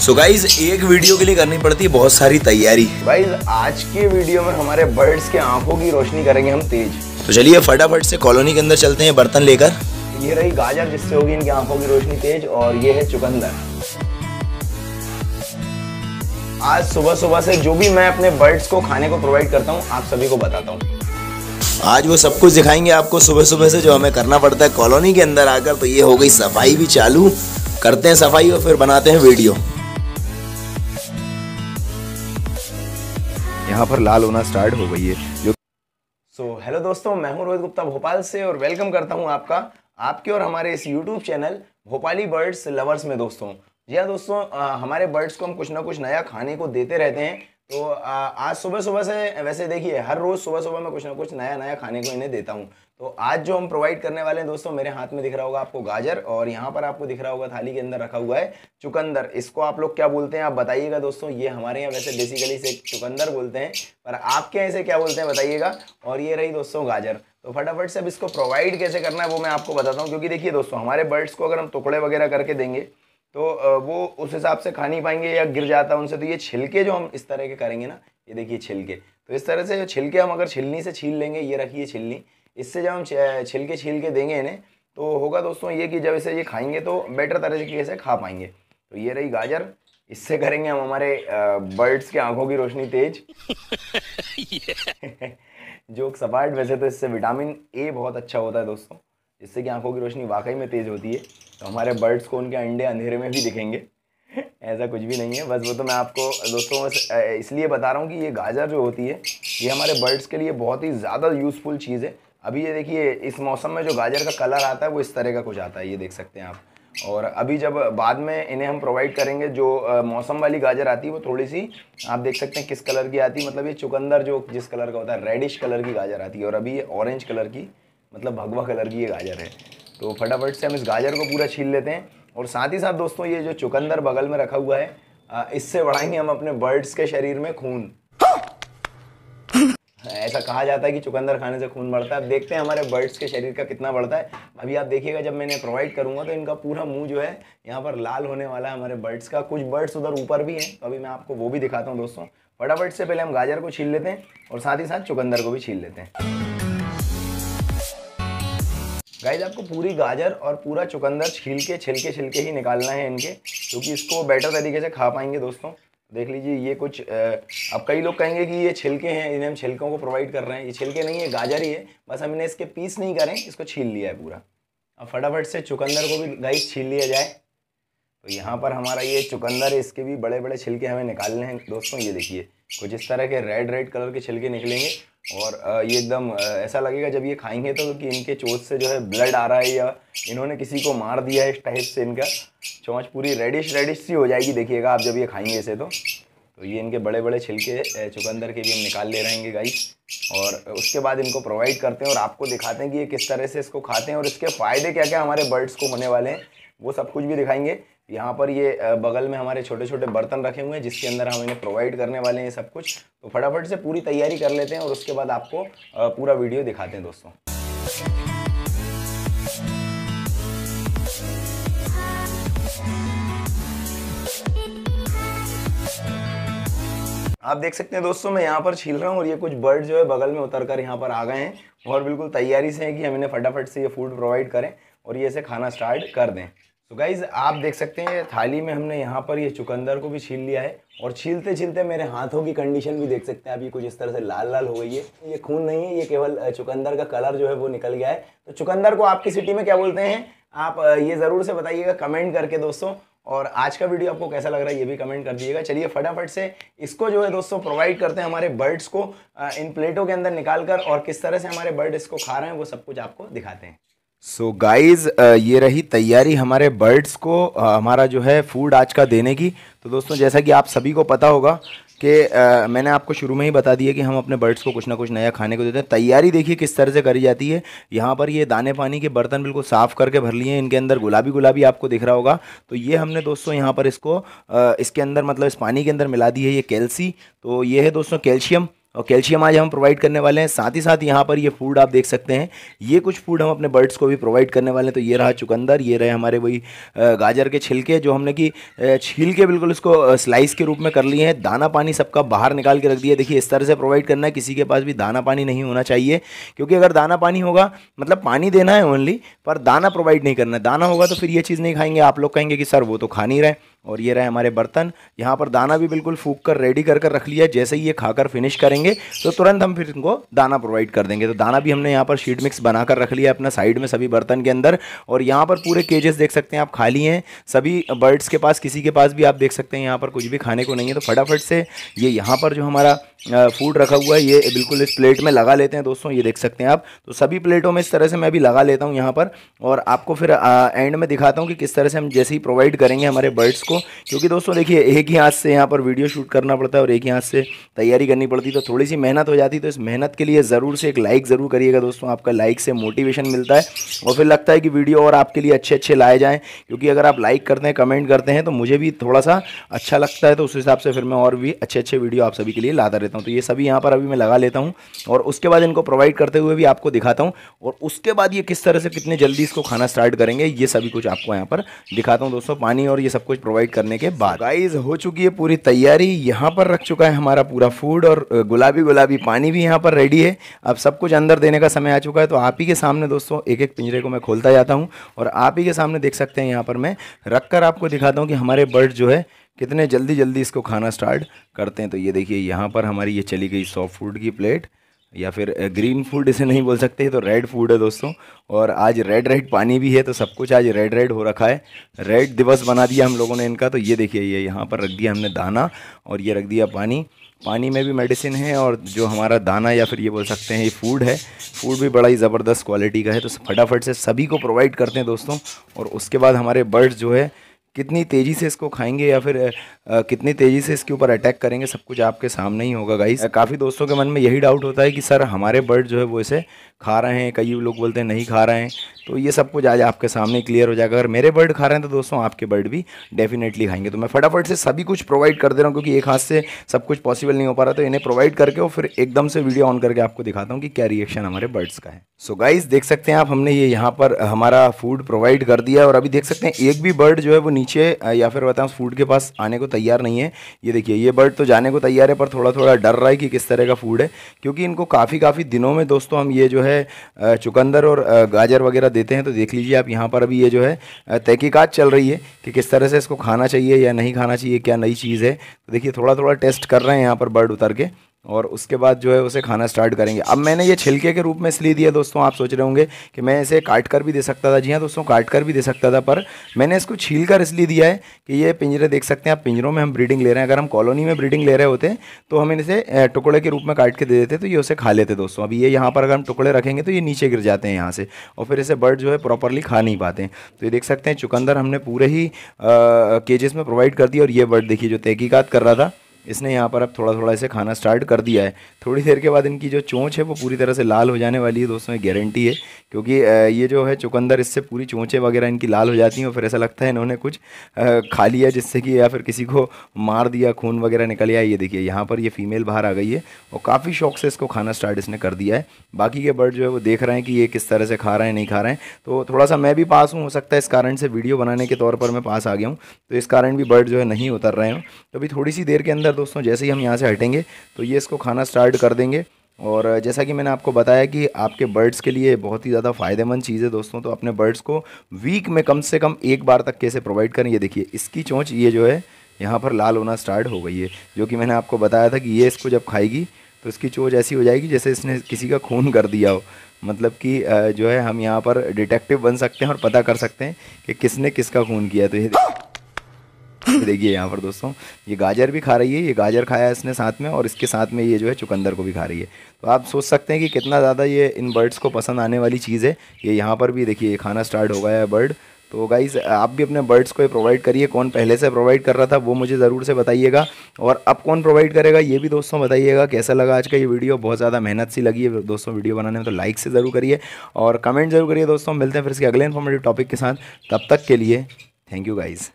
सो so guys एक video के लिए करनी पड़ती है बहुत सारी तैयारी गाइज आज के वीडियो में हमारे बर्ड्स के आंखों की रोशनी करेंगे हम तेज तो चलिए फटाफट से कॉलोनी के अंदर चलते हैं बर्तन लेकर ये रही गाजर जिससे होगी इनकी आंखों की रोशनी तेज और ये है चुकंदर आज सुबह सुबह से जो भी मैं अपने बर्ड्स को खाने को प्रोवाइड करता हूँ आप सभी को बताता हूँ आज वो सब कुछ दिखाएंगे आपको सुबह सुबह से जो हमें करना पड़ता है कॉलोनी के अंदर आकर तो ये हो गई सफाई भी चालू करते हैं सफाई और फिर बनाते हैं वीडियो यहाँ पर लाल होना स्टार्ट हो गई है जो सो so, हेलो दोस्तों मैं हूँ रोहित गुप्ता भोपाल से और वेलकम करता हूँ आपका आपके और हमारे इस YouTube channel Bhopali birds lovers में दोस्तों जी हाँ दोस्तों आ, हमारे बर्ड्स को हम कुछ ना कुछ नया खाने को देते रहते हैं तो आज सुबह सुबह से वैसे देखिए हर रोज़ सुबह सुबह मैं कुछ ना कुछ नया नया खाने को इन्हें देता हूँ तो आज जो हम प्रोवाइड करने वाले हैं दोस्तों मेरे हाथ में दिख रहा होगा आपको गाजर और यहाँ पर आपको दिख रहा होगा थाली के अंदर रखा हुआ है चुकंदर इसको आप लोग क्या बोलते हैं आप बताइएगा दोस्तों ये हमारे यहाँ वैसे बेसिकली से चुकंदर बोलते हैं पर आपके यहाँ इसे क्या बोलते हैं बताइएगा और ये रही दोस्तों गाजर तो फटाफट से अब इसको प्रोवाइड कैसे करना है वो मैं आपको बताता हूँ क्योंकि देखिए दोस्तों हमारे बर्ड्स को अगर हम टुकड़े वगैरह करके देंगे तो वो उस हिसाब से खा नहीं पाएंगे या गिर जाता है उनसे तो ये छिलके जो हम इस तरह के करेंगे ना ये देखिए छिलके तो इस तरह से जो छिलके हम अगर छिलनी से छील लेंगे ये रखिए छिलनी इससे जब हम छिलके छील के देंगे इन्हें तो होगा दोस्तों ये कि जब इसे ये खाएंगे तो बेटर तरीके से खा पाएंगे तो ये रही गाजर इससे करेंगे हम हमारे बर्ड्स के आंखों की रोशनी तेज जोक सपाट वैसे तो इससे विटामिन ए बहुत अच्छा होता है दोस्तों जिससे कि आंखों की रोशनी वाकई में तेज़ होती है तो हमारे बर्ड्स को उनके अंडे अंधेरे में भी दिखेंगे ऐसा कुछ भी नहीं है बस वो तो मैं आपको दोस्तों बस इसलिए बता रहा हूँ कि ये गाजर जो होती है ये हमारे बर्ड्स के लिए बहुत ही ज़्यादा यूज़फुल चीज़ है अभी ये देखिए इस मौसम में जो गाजर का कलर आता है वो इस तरह का कुछ आता है ये देख सकते हैं आप और अभी जब बाद में इन्हें हम प्रोवाइड करेंगे जो मौसम वाली गाजर आती है वो थोड़ी सी आप देख सकते हैं किस कलर की आती है मतलब ये चुकंदर जो जिस कलर का होता है रेडिश कलर की गाजर आती है और अभी ये ऑरेंज कलर की मतलब भगवा कलर की ये गाजर है तो फटाफट से हम इस गाजर को पूरा छील लेते हैं और साथ ही साथ दोस्तों ये जो चुकंदर बगल में रखा हुआ है इससे बढ़ाएंगे हम अपने बर्ड्स के शरीर में खून ऐसा कहा जाता है कि चुकंदर खाने से खून बढ़ता है अब देखते हैं हमारे बर्ड्स के शरीर का कितना बढ़ता है अभी आप देखिएगा जब मैंने प्रोवाइड करूंगा तो इनका पूरा मुंह जो है यहाँ पर लाल होने वाला है हमारे बर्ड्स का कुछ बर्ड्स उधर ऊपर भी हैं तो अभी मैं आपको वो भी दिखाता हूँ दोस्तों फटाफट से पहले हम गाजर को छील लेते हैं और साथ ही साथ चुकंदर को भी छील लेते हैं गाइज आपको पूरी गाजर और पूरा चुकंदर छिलके छिलके छिलके ही निकालना है इनके क्योंकि इसको बेटर तरीके से खा पाएंगे दोस्तों देख लीजिए ये कुछ अब कई लोग कहेंगे कि ये छिलके हैं इन्हें हम छिलकों को प्रोवाइड कर रहे हैं ये छिलके नहीं है गाजर ही है बस हमने इसके पीस नहीं करें इसको छील लिया है पूरा अब फटाफट से चुकंदर को भी गाइस छील लिया जाए तो यहाँ पर हमारा ये चुकंदर इसके भी बड़े बड़े छिलके हमें निकालने हैं दोस्तों ये देखिए कुछ इस तरह के रेड रेड कलर के छिलके निकलेंगे और ये एकदम ऐसा लगेगा जब ये खाएंगे तो कि इनके चोट से जो है ब्लड आ रहा है या इन्होंने किसी को मार दिया है इस टाइप से इनका चोंच पूरी रेडिश रेडिश सी हो जाएगी देखिएगा आप जब ये खाएंगे इसे तो तो ये इनके बड़े बड़े छिलके चुकंदर के भी हम निकाल ले रहेंगे गाइस और उसके बाद इनको प्रोवाइड करते हैं और आपको दिखाते हैं कि ये किस तरह से इसको खाते हैं और इसके फ़ायदे क्या क्या हमारे बर्ड्स को होने वाले हैं वो सब कुछ भी दिखाएंगे यहाँ पर ये बगल में हमारे छोटे छोटे बर्तन रखे हुए हैं जिसके अंदर हम इन्हें प्रोवाइड करने वाले हैं सब कुछ तो फटाफट से पूरी तैयारी कर लेते हैं और उसके बाद आपको पूरा वीडियो दिखाते हैं दोस्तों आप देख सकते हैं दोस्तों मैं यहाँ पर छील रहा हूँ और ये कुछ बर्ड जो है बगल में उतर कर यहाँ पर आ गए हैं और बिल्कुल तैयारी से है कि हम इन्हें फटाफट से ये फूड प्रोवाइड करें और ये इसे खाना स्टार्ट कर दें तो गाइज आप देख सकते हैं थाली में हमने यहाँ पर ये चुकंदर को भी छील लिया है और छीलते छीलते मेरे हाथों की कंडीशन भी देख सकते हैं आप ये कुछ इस तरह से लाल लाल हो गई है ये खून नहीं है ये केवल चुकंदर का कलर जो है वो निकल गया है तो चुकंदर को आपकी सिटी में क्या बोलते हैं आप ये ज़रूर से बताइएगा कमेंट करके दोस्तों और आज का वीडियो आपको कैसा लग रहा है ये भी कमेंट कर दीजिएगा चलिए फटाफट से इसको जो है दोस्तों प्रोवाइड करते हैं हमारे बर्ड्स को इन प्लेटों के अंदर निकाल कर और किस तरह से हमारे बर्ड इसको खा रहे हैं वो सब कुछ आपको दिखाते हैं सो so गाइस uh, ये रही तैयारी हमारे बर्ड्स को uh, हमारा जो है फूड आज का देने की तो दोस्तों जैसा कि आप सभी को पता होगा कि uh, मैंने आपको शुरू में ही बता दिया कि हम अपने बर्ड्स को कुछ ना कुछ नया खाने को देते हैं तैयारी देखिए किस तरह से करी जाती है यहाँ पर ये दाने पानी के बर्तन बिल्कुल साफ़ करके भर लिए हैं इनके अंदर गुलाबी गुलाबी आपको दिख रहा होगा तो ये हमने दोस्तों यहाँ पर इसको इसके अंदर मतलब इस पानी के अंदर मिला दी है ये कैल्सी तो ये है दोस्तों कैल्शियम और कैल्शियम आज हम प्रोवाइड करने वाले हैं साथ ही साथ यहाँ पर ये फूड आप देख सकते हैं ये कुछ फूड हम अपने बर्ड्स को भी प्रोवाइड करने वाले हैं तो ये रहा चुकंदर ये रहे हमारे वही गाजर के छिलके जो हमने कि छील के बिल्कुल इसको स्लाइस के रूप में कर लिए हैं दाना पानी सबका बाहर निकाल के रख दिया देखिए इस तरह से प्रोवाइड करना है किसी के पास भी दाना पानी नहीं होना चाहिए क्योंकि अगर दाना पानी होगा मतलब पानी देना है ओनली पर दाना प्रोवाइड नहीं करना है दाना होगा तो फिर ये चीज़ नहीं खाएंगे आप लोग कहेंगे कि सर वो तो खा नहीं रहे और ये रहे हमारे बर्तन यहाँ पर दाना भी बिल्कुल फूक कर रेडी कर कर रख लिया जैसे ही ये खाकर फिनिश करेंगे तो तुरंत हम फिर इनको दाना प्रोवाइड कर देंगे तो दाना भी हमने यहाँ पर शीट मिक्स बनाकर रख लिया अपना साइड में सभी बर्तन के अंदर और यहाँ पर पूरे केजेस देख सकते हैं आप खाली हैं सभी बर्ड्स के पास किसी के पास भी आप देख सकते हैं यहाँ पर कुछ भी खाने को नहीं है तो फटाफट से ये यहाँ पर जो हमारा फूड रखा हुआ है ये बिल्कुल इस प्लेट में लगा लेते हैं दोस्तों ये देख सकते हैं आप तो सभी प्लेटों में इस तरह से मैं भी लगा लेता हूँ यहाँ पर और आपको फिर एंड में दिखाता हूँ कि किस तरह से हम जैसे ही प्रोवाइड करेंगे हमारे बर्ड्स को आपको क्योंकि दोस्तों देखिए एक ही हाथ से यहाँ पर वीडियो शूट करना पड़ता है और एक ही हाथ से तैयारी करनी पड़ती तो थोड़ी सी मेहनत हो जाती तो इस मेहनत के लिए ज़रूर से एक लाइक ज़रूर करिएगा दोस्तों आपका लाइक से मोटिवेशन मिलता है और फिर लगता है कि वीडियो और आपके लिए अच्छे अच्छे लाए जाएँ क्योंकि अगर आप लाइक करते हैं कमेंट करते हैं तो मुझे भी थोड़ा सा अच्छा लगता है तो उस हिसाब से फिर मैं और भी अच्छे अच्छे वीडियो आप सभी के लिए लाता रहता हूँ तो ये सभी यहाँ पर अभी मैं लगा लेता हूँ और उसके बाद इनको प्रोवाइड करते हुए भी आपको दिखाता हूँ और उसके बाद ये किस तरह से कितने जल्दी इसको खाना स्टार्ट करेंगे ये सभी कुछ आपको यहाँ पर दिखाता हूँ दोस्तों पानी और ये सब कुछ प्रोवाइड प्रोवाइड करने के बाद गाइज हो चुकी है पूरी तैयारी यहाँ पर रख चुका है हमारा पूरा फूड और गुलाबी गुलाबी पानी भी यहाँ पर रेडी है अब सब कुछ अंदर देने का समय आ चुका है तो आप ही के सामने दोस्तों एक एक पिंजरे को मैं खोलता जाता हूँ और आप ही के सामने देख सकते हैं यहाँ पर मैं रख कर आपको दिखाता हूँ कि हमारे बर्ड जो है कितने जल्दी जल्दी इसको खाना स्टार्ट करते हैं तो ये देखिए यहाँ पर हमारी ये चली गई सॉफ्ट फूड की प्लेट या फिर ग्रीन फूड इसे नहीं बोल सकते तो रेड फूड है दोस्तों और आज रेड रेड पानी भी है तो सब कुछ आज रेड रेड हो रखा है रेड दिवस बना दिया हम लोगों ने इनका तो ये देखिए ये यहाँ पर रख दिया हमने दाना और ये रख दिया पानी पानी में भी मेडिसिन है और जो हमारा दाना या फिर ये बोल सकते हैं ये फूड है फूड भी बड़ा ही ज़बरदस्त क्वालिटी का है तो फटाफट से सभी को प्रोवाइड करते हैं दोस्तों और उसके बाद हमारे बर्ड्स जो है कितनी तेज़ी से इसको खाएंगे या फिर आ, कितनी तेज़ी से इसके ऊपर अटैक करेंगे सब कुछ आपके सामने ही होगा गाइस काफ़ी दोस्तों के मन में यही डाउट होता है कि सर हमारे बर्ड जो है वो इसे खा रहे हैं कई लोग बोलते हैं नहीं खा रहे हैं तो ये सब कुछ आज आपके सामने क्लियर हो जाएगा अगर मेरे बर्ड खा रहे हैं तो दोस्तों आपके बर्ड भी डेफिनेटली खाएंगे तो मैं फटाफट से सभी कुछ प्रोवाइड कर दे रहा हूँ क्योंकि एक हाथ से सब कुछ पॉसिबल नहीं हो पा रहा तो इन्हें प्रोवाइड करके और फिर एकदम से वीडियो ऑन करके आपको दिखाता हूँ कि क्या रिएक्शन हमारे बर्ड्स का है सो so देख सकते हैं आप हमने ये यहाँ पर हमारा फूड प्रोवाइड कर दिया और अभी देख सकते हैं एक भी बर्ड जो है वो नीचे या फिर बताएं उस फूड के पास आने को तैयार नहीं है ये देखिए ये बर्ड तो जाने को तैयार है पर थोड़ा थोड़ा डर रहा है कि किस तरह का फूड है क्योंकि इनको काफ़ी काफ़ी दिनों में दोस्तों हम ये जो है चुकंदर और गाजर वगैरह देते हैं तो देख लीजिए आप यहाँ पर अभी ये जो है तहकीकात चल रही है कि किस तरह से इसको खाना चाहिए या नहीं खाना चाहिए क्या नई चीज़ है तो देखिए थोड़ा थोड़ा टेस्ट कर रहे हैं यहाँ पर बर्ड उतर के और उसके बाद जो है उसे खाना स्टार्ट करेंगे अब मैंने ये छिलके के रूप में इसलिए दिया दोस्तों आप सोच रहे होंगे कि मैं इसे काट कर भी दे सकता था जी हाँ दोस्तों काट कर भी दे सकता था पर मैंने इसको छील कर इसलिए दिया है कि ये पिंजरे देख सकते हैं आप पिंजरों में हम ब्रीडिंग ले रहे हैं अगर हम कॉलोनी में ब्रीडिंग ले रहे होते तो हम इनसे टुकड़े के रूप में काट के दे देते तो ये उसे खा लेते दोस्तों अभी ये यहाँ पर अगर हम टुकड़े रखेंगे तो ये नीचे गिर जाते हैं यहाँ से और फिर इसे बर्ड जो है प्रॉपरली खा नहीं पाते तो ये देख सकते हैं चुकंदर हमने पूरे ही केजेस में प्रोवाइड कर दिया और ये बर्ड देखिए जो तहकीकत कर रहा था इसने यहाँ पर अब थोड़ा थोड़ा इसे खाना स्टार्ट कर दिया है थोड़ी देर के बाद इनकी जो चोंच है वो पूरी तरह से लाल हो जाने वाली है दोस्तों ये गारंटी है क्योंकि ये जो है चुकंदर इससे पूरी चोंचें वगैरह इनकी लाल हो जाती हैं और फिर ऐसा लगता है इन्होंने कुछ खा लिया जिससे कि या फिर किसी को मार दिया खून वगैरह निकल आया ये देखिए यहाँ पर ये फीमेल बाहर आ गई है और काफ़ी शौक से इसको खाना स्टार्ट इसने कर दिया है बाकी के बर्ड जो है वो देख रहे हैं कि ये किस तरह से खा रहे हैं नहीं खा रहे हैं तो थोड़ा सा मैं भी पास हूँ हो सकता है इस कारण से वीडियो बनाने के तौर पर मैं पास आ गया हूँ तो इस कारण भी बर्ड जो है नहीं उतर रहे हो तो अभी थोड़ी सी देर के अंदर दोस्तों जैसे ही हम यहाँ से हटेंगे तो ये इसको खाना स्टार्ट कर देंगे और जैसा कि मैंने आपको बताया कि आपके बर्ड्स के लिए बहुत ही ज़्यादा फ़ायदेमंद चीज़ है दोस्तों तो अपने बर्ड्स को वीक में कम से कम एक बार तक कैसे प्रोवाइड करें ये देखिए इसकी चोंच ये जो है यहाँ पर लाल होना स्टार्ट हो गई है जो कि मैंने आपको बताया था कि ये इसको जब खाएगी तो इसकी चोंच ऐसी हो जाएगी जैसे इसने किसी का खून कर दिया हो मतलब कि जो है हम यहाँ पर डिटेक्टिव बन सकते हैं और पता कर सकते हैं कि किसने किसका खून किया तो ये देखिए यहाँ पर दोस्तों ये गाजर भी खा रही है ये गाजर खाया इसने साथ में और इसके साथ में ये जो है चुकंदर को भी खा रही है तो आप सोच सकते हैं कि कितना ज़्यादा ये इन बर्ड्स को पसंद आने वाली चीज़ है ये यहाँ पर भी देखिए ये खाना स्टार्ट हो गया है बर्ड तो गाइज़ आप भी अपने बर्ड्स को ये प्रोवाइड करिए कौन पहले से प्रोवाइड कर रहा था वो मुझे ज़रूर से बताइएगा और अब कौन प्रोवाइड करेगा ये भी दोस्तों बताइएगा कैसा लगा आज का ये वीडियो बहुत ज़्यादा मेहनत सी लगी है दोस्तों वीडियो बनाने में तो लाइक से ज़रूर करिए और कमेंट ज़रूर करिए दोस्तों मिलते हैं फिर इसके अगले इन्फॉर्मेटिव टॉपिक के साथ तब तक के लिए थैंक यू गाइज़